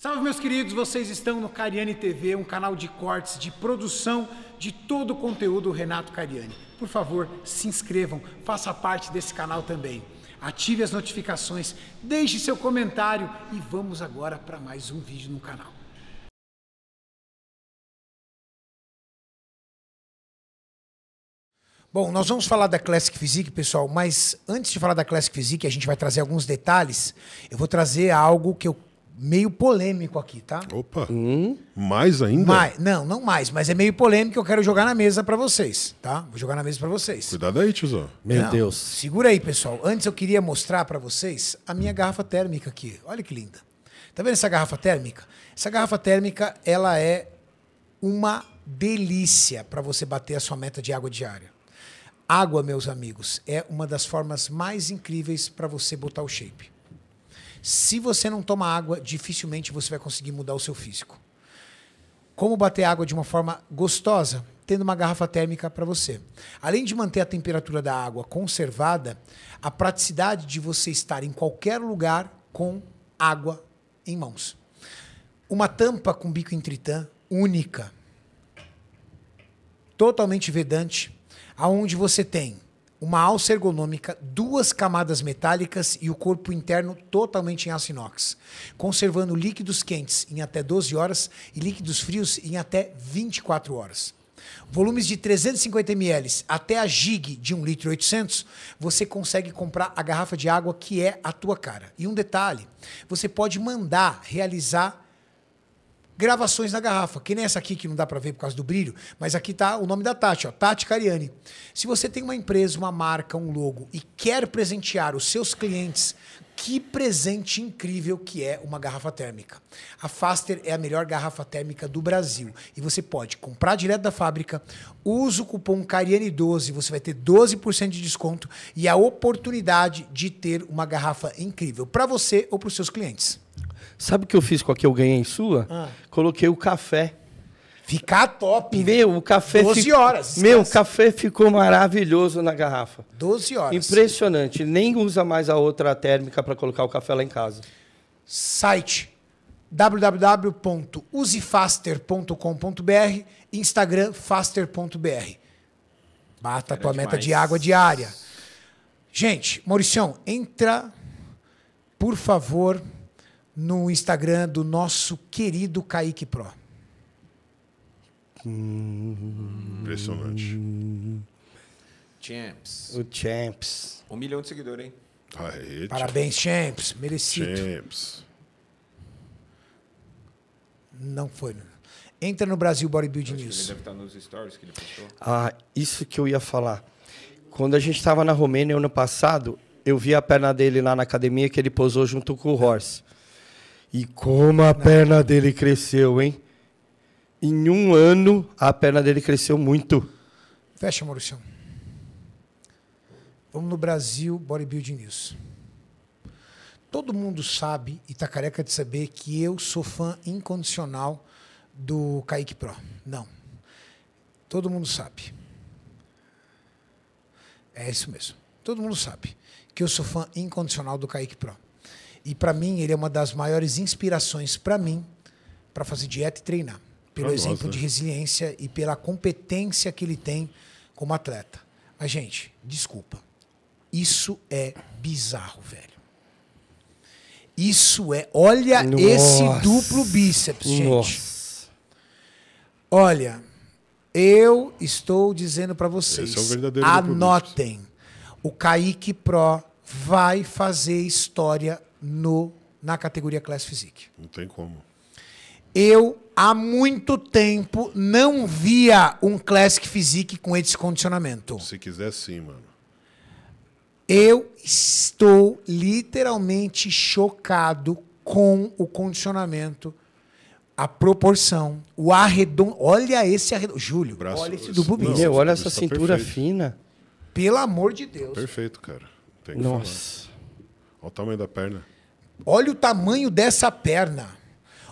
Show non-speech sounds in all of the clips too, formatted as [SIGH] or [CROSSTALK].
Salve, meus queridos, vocês estão no Cariani TV, um canal de cortes, de produção de todo o conteúdo do Renato Cariani. Por favor, se inscrevam, faça parte desse canal também. Ative as notificações, deixe seu comentário e vamos agora para mais um vídeo no canal. Bom, nós vamos falar da Classic Physique, pessoal, mas antes de falar da Classic Physique, a gente vai trazer alguns detalhes. Eu vou trazer algo que eu meio polêmico aqui, tá? Opa. Hum. Mais ainda? Mais, não, não mais, mas é meio polêmico. Eu quero jogar na mesa para vocês, tá? Vou jogar na mesa para vocês. Cuidado aí, tiozão. Meu não, Deus. Segura aí, pessoal. Antes eu queria mostrar para vocês a minha garrafa térmica aqui. Olha que linda. Tá vendo essa garrafa térmica? Essa garrafa térmica, ela é uma delícia para você bater a sua meta de água diária. Água, meus amigos, é uma das formas mais incríveis para você botar o shape. Se você não toma água, dificilmente você vai conseguir mudar o seu físico. Como bater água de uma forma gostosa? Tendo uma garrafa térmica para você. Além de manter a temperatura da água conservada, a praticidade de você estar em qualquer lugar com água em mãos. Uma tampa com bico em tritã única, totalmente vedante, aonde você tem uma alça ergonômica, duas camadas metálicas e o corpo interno totalmente em aço inox, conservando líquidos quentes em até 12 horas e líquidos frios em até 24 horas. Volumes de 350 ml até a gig de 1 litro 800, você consegue comprar a garrafa de água que é a tua cara. E um detalhe, você pode mandar realizar gravações na garrafa, que nem essa aqui que não dá para ver por causa do brilho, mas aqui tá o nome da Tati, ó, Tati Cariani. Se você tem uma empresa, uma marca, um logo e quer presentear os seus clientes, que presente incrível que é uma garrafa térmica. A Faster é a melhor garrafa térmica do Brasil e você pode comprar direto da fábrica, usa o cupom Cariani12, você vai ter 12% de desconto e a oportunidade de ter uma garrafa incrível para você ou para os seus clientes. Sabe o que eu fiz com a que eu ganhei sua? Ah. Coloquei o café. Ficar top. Meu, o café. 12 fico... horas. Esquece. Meu, o café ficou maravilhoso na garrafa. 12 horas. Impressionante. Nem usa mais a outra térmica para colocar o café lá em casa. Site www.usefaster.com.br, Instagram faster.br. Bata a tua demais. meta de água diária. Gente, Mauricião, entra, por favor no Instagram do nosso querido Kaique Pro. Impressionante. Champs. O Champs. Um milhão de seguidores, hein? Aê, ah, é Parabéns, Champs. Merecido. Champs. Não foi. Entra no Brasil Bodybuilding News. Ele deve estar nos stories que ele postou. Ah, isso que eu ia falar. Quando a gente estava na Romênia ano passado, eu vi a perna dele lá na academia que ele posou junto com o Horse. E como a perna dele cresceu, hein? Em um ano, a perna dele cresceu muito. Fecha, Maurício. Vamos no Brasil Bodybuilding News. Todo mundo sabe e tá careca de saber que eu sou fã incondicional do Kaique Pro. Não. Todo mundo sabe. É isso mesmo. Todo mundo sabe que eu sou fã incondicional do Kaique Pro. E para mim, ele é uma das maiores inspirações para mim para fazer dieta e treinar. Pelo ah, exemplo nossa. de resiliência e pela competência que ele tem como atleta. Mas, gente, desculpa. Isso é bizarro, velho. Isso é. Olha nossa. esse duplo bíceps, gente. Nossa. Olha, eu estou dizendo para vocês. É o anotem. O Kaique Pro vai fazer história no, na categoria Class Physique. Não tem como. Eu, há muito tempo, não via um Classic Physique com esse condicionamento. Se quiser, sim, mano. Eu estou literalmente chocado com o condicionamento, a proporção, o arredon... Olha esse arredondo Júlio, Braço, olha esse é do bíceps. Olha essa tá cintura fina. Pelo amor de Deus. Tá perfeito, cara. Nossa. Falar. Olha o tamanho da perna. Olha o tamanho dessa perna.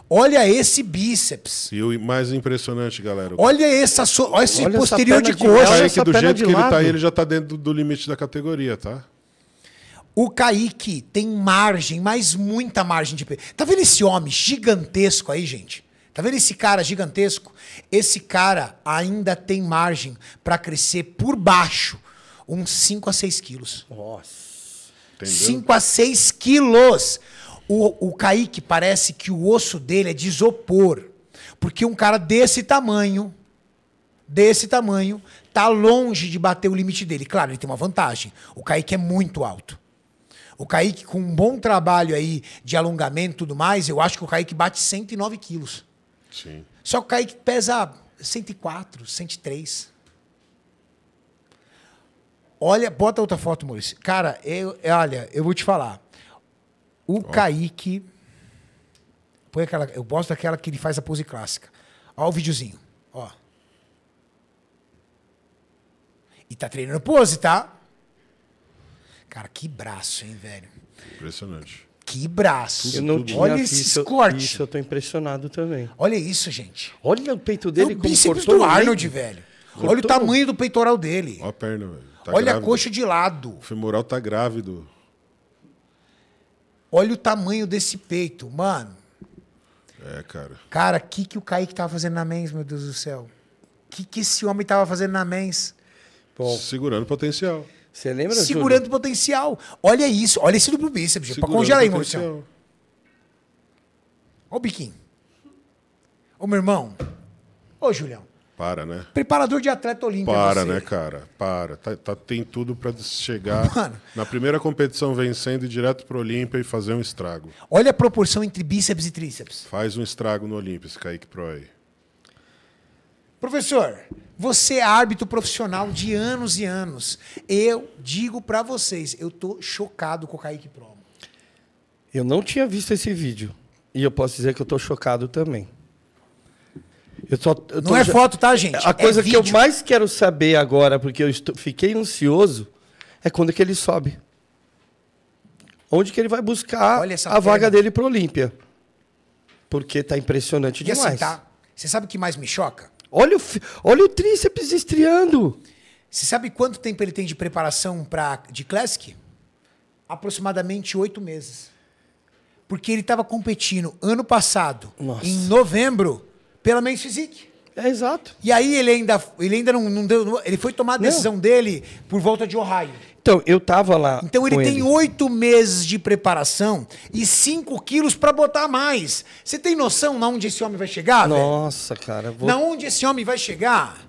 Olha esse bíceps. E o mais impressionante, galera. Olha essa so... Olha esse Olha posterior de coxa. O Kaique, do jeito que lado. ele tá aí, ele já tá dentro do limite da categoria, tá? O Kaique tem margem, mas muita margem de peso. Tá vendo esse homem gigantesco aí, gente? Tá vendo esse cara gigantesco? Esse cara ainda tem margem para crescer por baixo uns 5 a 6 quilos. Nossa. 5 a 6 quilos. O, o Kaique parece que o osso dele é de isopor. Porque um cara desse tamanho, desse tamanho, tá longe de bater o limite dele. Claro, ele tem uma vantagem. O Kaique é muito alto. O Kaique, com um bom trabalho aí de alongamento e tudo mais, eu acho que o Kaique bate 109 quilos. Sim. Só que o Kaique pesa 104, 103. Olha, bota outra foto, Maurício. Cara, eu, é, olha, eu vou te falar. O oh. Kaique. Põe aquela, eu gosto daquela que ele faz a pose clássica. Ó o videozinho. Ó. E tá treinando pose, tá? Cara, que braço, hein, velho? Impressionante. Que braço. Eu não tinha Olha esse corte. Isso, eu tô impressionado também. Olha isso, gente. Olha o peito dele é o bíceps do Arnold, velho. Cortou. Olha o tamanho do peitoral dele. Olha a perna, velho. Tá Olha a coxa de lado. O femoral tá grávido. Olha o tamanho desse peito, mano. É, cara. Cara, o que, que o Kaique tava fazendo na mens, meu Deus do céu? O que, que esse homem tava fazendo na mens? Pô. Segurando potencial. Você lembra, Segurando Júlio? potencial. Olha isso. Olha esse duplo bíceps. É pra congelar aí, potencial. Maurício. Olha o biquinho. Ô, meu irmão. Ô, Julião. Para, né? Preparador de atleta olímpico. É para, né, cara? Para. Tá, tá tem tudo para chegar [LAUGHS] Mano, na primeira competição vencendo e direto pro Olímpia e fazer um estrago. Olha a proporção entre bíceps e tríceps. Faz um estrago no Olímpia, esse Kaique Proy. Professor, você é árbitro profissional de anos e anos. Eu digo para vocês, eu tô chocado com o Kaique Pro. Eu não tinha visto esse vídeo. E eu posso dizer que eu tô chocado também não tô, é foto, tá, gente? A é coisa é que eu mais quero saber agora, porque eu estou, fiquei ansioso, é quando é que ele sobe. Onde que ele vai buscar a perna. vaga dele pro Olímpia. Porque tá impressionante e assim, demais. Assim, tá? Você sabe o que mais me choca? Olha o, olha o tríceps estreando. Você sabe quanto tempo ele tem de preparação pra, de Classic? Aproximadamente oito meses. Porque ele estava competindo ano passado, Nossa. em novembro, pela Men's Physique. É, exato. E aí ele ainda, ele ainda não, não deu. Ele foi tomar a decisão não. dele por volta de Ohio. Então, eu tava lá. Então ele tem oito meses de preparação e cinco quilos para botar mais. Você tem noção na onde esse homem vai chegar? Nossa, velho? cara. Vou... Na onde esse homem vai chegar?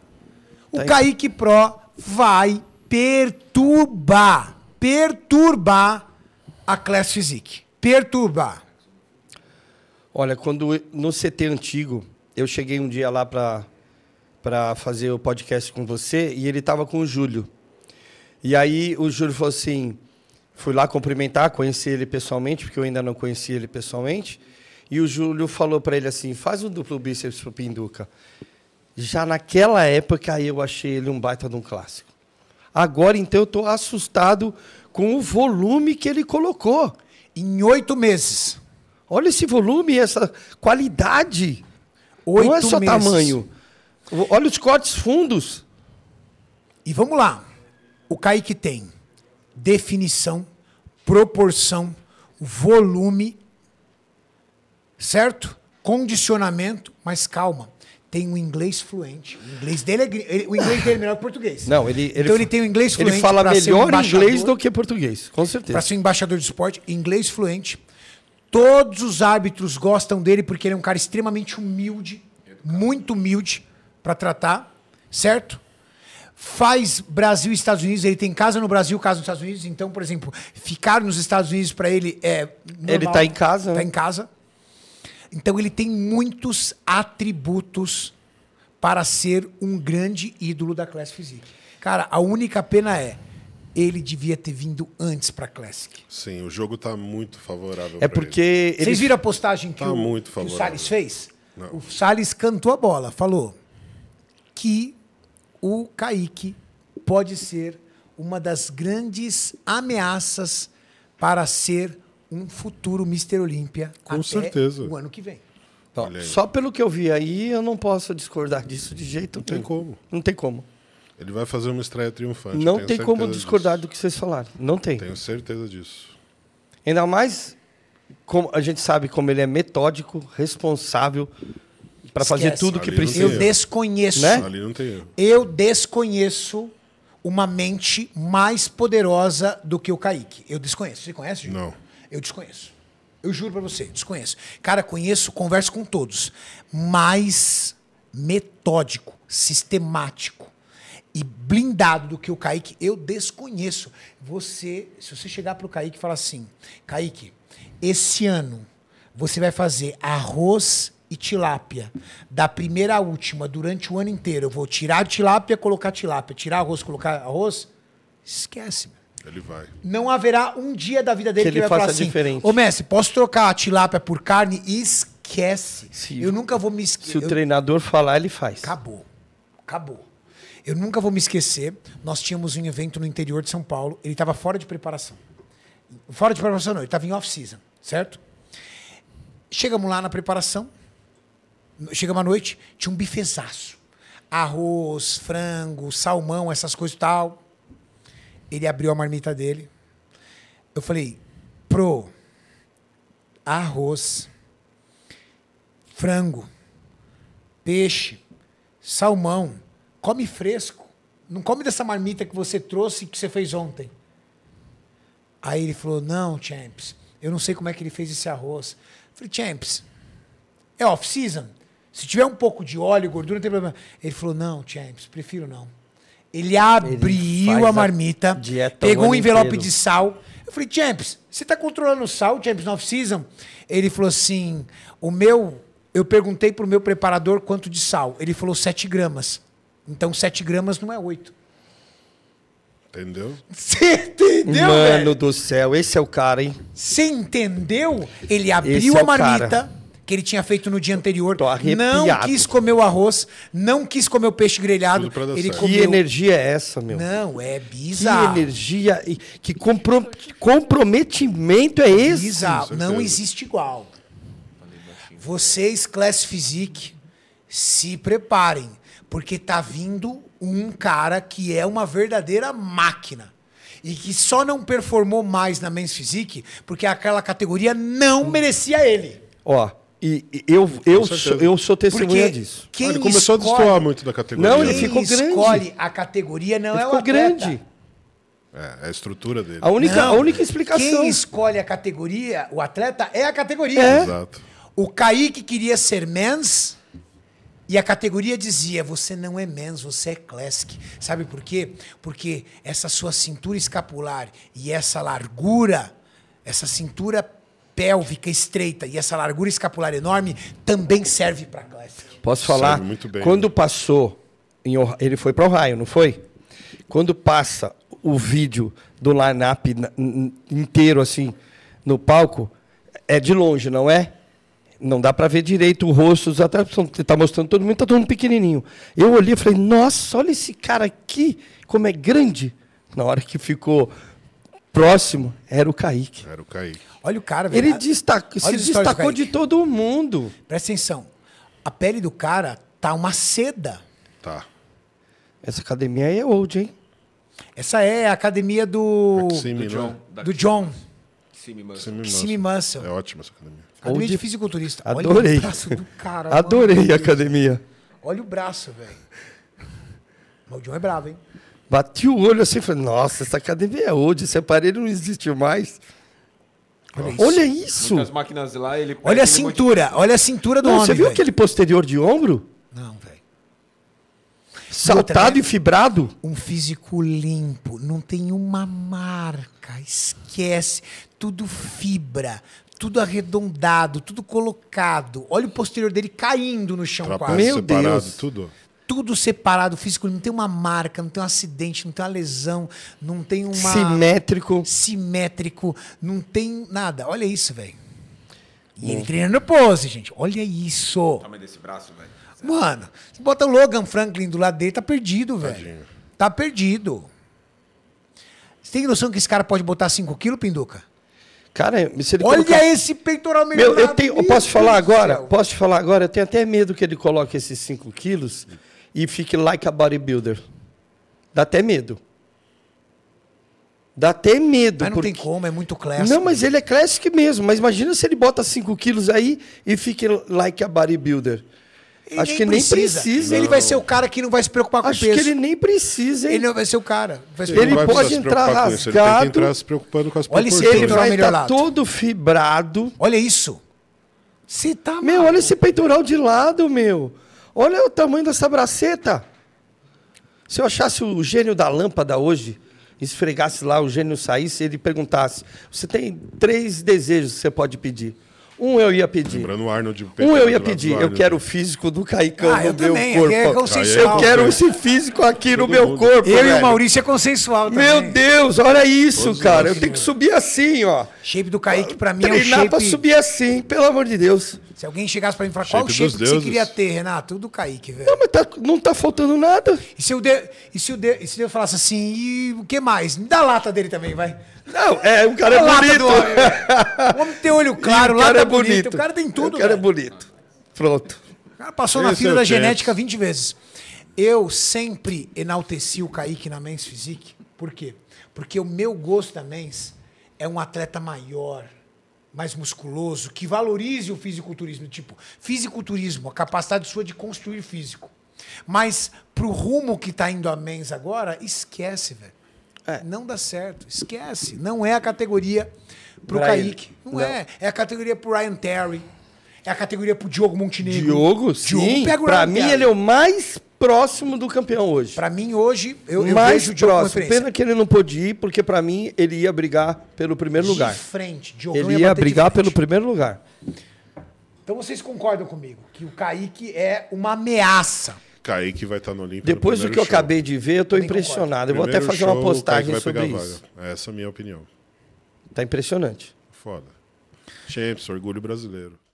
O tá Kaique Pro vai perturbar. Perturbar a classe physique. Perturbar. Olha, quando no CT antigo eu cheguei um dia lá para para fazer o podcast com você e ele estava com o Júlio. E aí o Júlio falou assim, fui lá cumprimentar, conheci ele pessoalmente, porque eu ainda não conhecia ele pessoalmente. E o Júlio falou para ele assim: faz um duplo bíceps pro Pinduca. Já naquela época eu achei ele um baita de um clássico. Agora então eu estou assustado com o volume que ele colocou. Em oito meses. Olha esse volume, essa qualidade. Oito Não é só meses. tamanho. Olha os cortes fundos. E vamos lá. O Kaique tem definição, proporção, volume, certo? Condicionamento, mas calma. Tem um inglês fluente. O inglês dele é, ele, o inglês dele é melhor que o português. Não, ele, ele, então ele tem um inglês fluente. Ele fala melhor um inglês do que português, com certeza. Para ser um embaixador de esporte, inglês fluente, Todos os árbitros gostam dele porque ele é um cara extremamente humilde, muito humilde para tratar, certo? Faz Brasil e Estados Unidos, ele tem casa no Brasil, casa nos Estados Unidos, então, por exemplo, ficar nos Estados Unidos para ele é normal, Ele está em casa. Tá né? em casa. Então ele tem muitos atributos para ser um grande ídolo da classe physique. Cara, a única pena é ele devia ter vindo antes para Classic. Sim, o jogo está muito favorável. É porque. Ele. Vocês viram a postagem que, tá o, que o Salles fez? Não. O Salles cantou a bola, falou que o Kaique pode ser uma das grandes ameaças para ser um futuro Mister Olímpia até certeza. o ano que vem. Então, só pelo que eu vi aí, eu não posso discordar disso de jeito nenhum. Não tem como. Não tem como. Ele vai fazer uma estreia triunfante. Não tem como discordar disso. do que vocês falaram. Não tem. Tenho certeza disso. Ainda mais como a gente sabe como ele é metódico, responsável para fazer tudo o que precisa. Eu desconheço. Né? Ali não tem Eu desconheço uma mente mais poderosa do que o Kaique. Eu desconheço. Você conhece? Gil? Não. Eu desconheço. Eu juro para você, desconheço. Cara, conheço, converso com todos. Mais metódico, sistemático e blindado do que o Kaique, eu desconheço. Você, se você chegar para o Kaique e falar assim, Kaique, esse ano você vai fazer arroz e tilápia. Da primeira à última, durante o ano inteiro, eu vou tirar tilápia, colocar tilápia, tirar arroz, colocar arroz. Esquece, meu. Ele vai. Não haverá um dia da vida dele que, que ele vai falar assim: diferente. Ô Messi, posso trocar a tilápia por carne? Esquece. Se eu nunca vou me esquecer. Se eu... o treinador falar, ele faz. Acabou. Acabou. Eu nunca vou me esquecer, nós tínhamos um evento no interior de São Paulo, ele estava fora de preparação. Fora de preparação não, ele estava em off-season, certo? Chegamos lá na preparação, chegamos à noite, tinha um bifezaço. Arroz, frango, salmão, essas coisas e tal. Ele abriu a marmita dele. Eu falei, pro, arroz, frango, peixe, salmão, Come fresco. Não come dessa marmita que você trouxe, que você fez ontem. Aí ele falou: Não, Champs, eu não sei como é que ele fez esse arroz. Eu falei: Champs, é off-season? Se tiver um pouco de óleo, gordura, não tem problema. Ele falou: Não, Champs, prefiro não. Ele abriu ele a marmita, a pegou um envelope inteiro. de sal. Eu falei: Champs, você está controlando o sal, Champs, no off-season? Ele falou assim: O meu. Eu perguntei para o meu preparador quanto de sal. Ele falou 7 gramas. Então 7 gramas não é 8. Entendeu? Você entendeu, Mano velho? do céu, esse é o cara, hein? Você entendeu? Ele abriu é a marmita que ele tinha feito no dia anterior. Não quis comer o arroz, não quis comer o peixe grelhado. Ele comeu... Que energia é essa, meu? Não, é bizarro. Que energia, que compro... comprometimento é esse? Bizarro, não existe igual. Vocês, Class Physique, se preparem, porque tá vindo um cara que é uma verdadeira máquina e que só não performou mais na Men's Physique porque aquela categoria não hum. merecia ele. Ó, e, e eu, eu, sou, eu sou testemunha Porque disso. Quem ele começou escolhe, a destoar muito da categoria. Não, ele ficou grande. escolhe a categoria não ele é o atleta. grande. É, é, a estrutura dele. A única, não, a única explicação. Quem escolhe a categoria, o atleta, é a categoria. É. Exato. O Kaique queria ser men's, e a categoria dizia: você não é menos, você é classic. Sabe por quê? Porque essa sua cintura escapular e essa largura, essa cintura pélvica estreita e essa largura escapular enorme também serve para classic. Posso falar? Bem, Quando né? passou, ele foi para o raio, não foi? Quando passa o vídeo do line-up inteiro assim no palco, é de longe, não é? não dá para ver direito o rosto dos atletas, você está mostrando todo mundo, está todo mundo pequenininho. Eu olhei e falei, nossa, olha esse cara aqui, como é grande. Na hora que ficou próximo, era o Kaique. Era o Kaique. Olha o cara, velho. Ele destacou, se destacou de todo mundo. Presta atenção, a pele do cara tá uma seda. Tá. Essa academia aí é old, hein? Essa é a academia do... Maxime, do John. Do John. Simi Mansell. É ótima essa academia. Academia de... fisiculturista. Adorei. Olha o braço do cara. [LAUGHS] Adorei a academia. Olha o braço, velho. Mas o John é bravo, hein? Bati o olho assim e falei, nossa, essa academia é hoje, esse aparelho não existe mais. Olha isso. Olha, máquinas Lá, olha a cintura, olha a cintura do não, homem. Você viu véio. aquele posterior de ombro? saltado e fibrado. Um físico limpo, não tem uma marca, esquece. Tudo fibra, tudo arredondado, tudo colocado. Olha o posterior dele caindo no chão quase. Meu separado, Deus. Tudo. Tudo separado, físico físico não tem uma marca, não tem um acidente, não tem uma lesão, não tem uma. Simétrico. Simétrico, não tem nada. Olha isso, velho. E ele treinando pose, gente. Olha isso. Tamanho desse braço, velho. Mano, você bota o Logan Franklin do lado dele, tá perdido, velho. Tadinho. Tá perdido. Você tem noção que esse cara pode botar 5 quilos, Pinduca? Cara, se ele Olha colocar... esse peitoral melhorado. Meu, eu, tenho, eu posso falar agora? Céu. Posso te falar agora? Eu tenho até medo que ele coloque esses 5 quilos e fique like a bodybuilder. Dá até medo. Dá até medo. Mas não porque... tem como, é muito clássico. Não, mas ele é clássico mesmo. Mas imagina se ele bota 5 quilos aí e fique like a bodybuilder. Ele Acho nem que nem precisa. Ele vai ser o cara que não vai se preocupar com Acho peso. Acho que ele nem precisa, hein? Ele não vai ser o cara. ele, ele pode entrar rasgado. ele tem que entrar se preocupando com as Olha se ele vai estar todo fibrado. Olha isso. Você tá Meu, olha esse peitoral de lado, meu. Olha o tamanho dessa braceta. Se eu achasse o gênio da lâmpada hoje, esfregasse lá, o gênio saísse, ele perguntasse: "Você tem três desejos que você pode pedir?" Um eu ia pedir. Lembrando o Arnold. Um eu ia pedir. Eu quero o físico do Caicão ah, no meu também. corpo. É consensual. Eu quero esse físico aqui Todo no meu mundo. corpo. Eu velho. e o Maurício é consensual também. Meu Deus, olha isso, Todos cara. eu tenho que subir assim, ó. Shape do Kaique pra mim Treinar é um shape... pra subir assim, pelo amor de Deus. Se alguém chegasse pra mim e falar qual o shape que você queria ter, Renato, Tudo do Kaique, velho. Não, mas tá, não tá faltando nada. E se eu, de, e se de, se falasse assim, e o que mais? Me dá a lata dele também, vai. Não, é, o cara é bonito. Homem, o homem tem olho [LAUGHS] claro, o lata é bonito. bonito. O cara tem tudo, O cara é velho. é bonito. Pronto. O cara passou Esse na é fila é da genética 20 vezes. Eu sempre enalteci o Kaique na Men's Physique. Por quê? Porque o meu gosto da Men's é um atleta maior, mais musculoso, que valorize o fisiculturismo. Tipo, fisiculturismo, a capacidade sua de construir físico. Mas pro rumo que tá indo a mens agora, esquece, velho. É. Não dá certo. Esquece. Não é a categoria pro Brian. Kaique. Não, Não, é. É a categoria pro Ryan Terry. É a categoria pro Diogo Montenegro. Diogo, Diogo sim. para pega o pra Ryan mim, Terry. ele é o mais próximo do campeão hoje. Para mim, hoje, eu, eu mais vejo o próximo. Pena que ele não pôde ir, porque para mim ele ia brigar pelo primeiro de lugar. Frente, de frente, Ele ia, ia brigar pelo primeiro lugar. Então vocês concordam comigo que o Kaique é uma ameaça. Kaique vai estar tá no Olímpico. Depois do que show. eu acabei de ver, eu estou impressionado. Eu vou primeiro até fazer show, uma postagem sobre isso. Essa é a minha opinião. Tá impressionante. Foda. Champions, orgulho brasileiro.